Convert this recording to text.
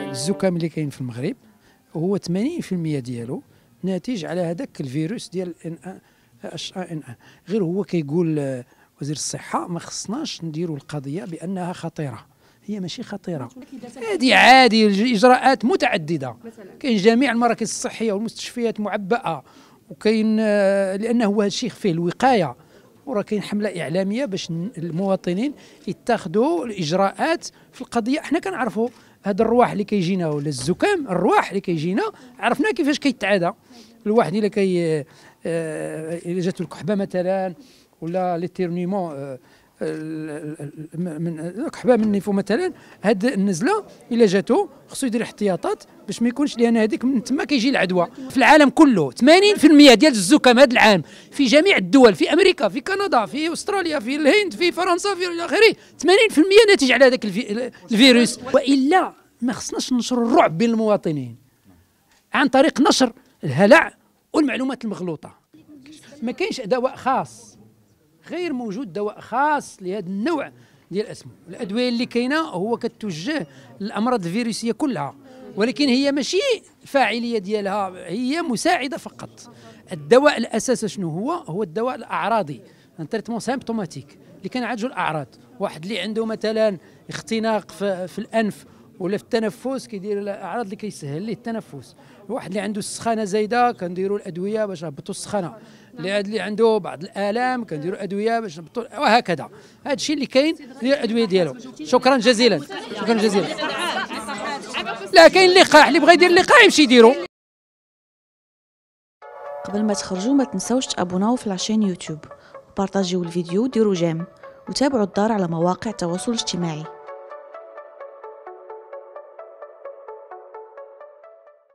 الزكام اللي كاين في المغرب هو 80% ديالو ناتج على هذاك الفيروس ديال ان اش ان غير هو كيقول آه، وزير الصحه ما خصناش نديروا القضيه بانها خطيره هي ماشي خطيره هذه عادي الاجراءات متعدده كاين جميع المراكز الصحيه والمستشفيات معبأه وكاين آه، لانه هو هذا الشيء فيه الوقايه وراه كاين حمله اعلاميه باش المواطنين يتخذوا الاجراءات في القضيه حنا كنعرفوا هذا الرواح اللي كيجينا ولا الزكام الرواح اللي كيجينا عرفنا كيفاش كيتعادى الواحد الا كي آه، الا جاتو الكحبه مثلا ولا ليتيرنيمون آه، من حبا من النيفو مثلا هاد النزله الا جاتو خصو يدير احتياطات باش ما يكونش لان هذيك من تما كيجي العدوى في العالم كله 80% ديال الزكام هذا العام في جميع الدول في امريكا في كندا في استراليا في الهند في فرنسا في الى اخره 80% ناتج على هذاك الفيروس والا ما خصناش ننشر الرعب بين المواطنين عن طريق نشر الهلع والمعلومات المغلوطه ما كاينش دواء خاص غير موجود دواء خاص لهذا النوع ديال الاسموم الادويه اللي كاينه هو كتوجه للامراض الفيروسيه كلها ولكن هي ماشي فاعليه ديالها هي مساعده فقط الدواء الاساسي شنو هو هو الدواء الاعراضي ان تريتمون سيمبتوماتيك اللي كنعالجوا الاعراض واحد اللي عنده مثلا اختناق في, في الانف ولا في التنفس كيدير الاعراض اللي كيسهل ليه التنفس الواحد اللي عنده السخانه زايده كنديروا الادويه باش نهبطوا السخانه نعم. اللي عنده بعض الالام كنديروا الادويه باش نهبطوا وهكذا هذا الشيء اللي كاين ديال الادويه ديالو شكرا جزيلا شكرا جزيلا لا كاين لقاح اللي بغى يدير لقاح يمشي يديرو قبل ما تخرجوا ما تنساوش تابوناو في لاشين يوتيوب وبارطاجيو الفيديو وديروا جيم وتابعوا الدار على مواقع التواصل الاجتماعي